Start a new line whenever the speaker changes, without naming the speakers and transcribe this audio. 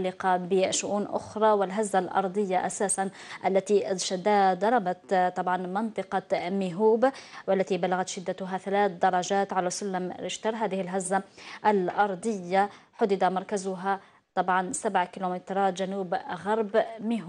متعلقة بشؤون أخرى والهزة الأرضية أساسا التي شدها ضربت طبعا منطقة ميهوب والتي بلغت شدتها ثلاث درجات على سلم ريشتر هذه الهزة الأرضية حدد مركزها طبعا سبع كيلومترات جنوب غرب ميهوب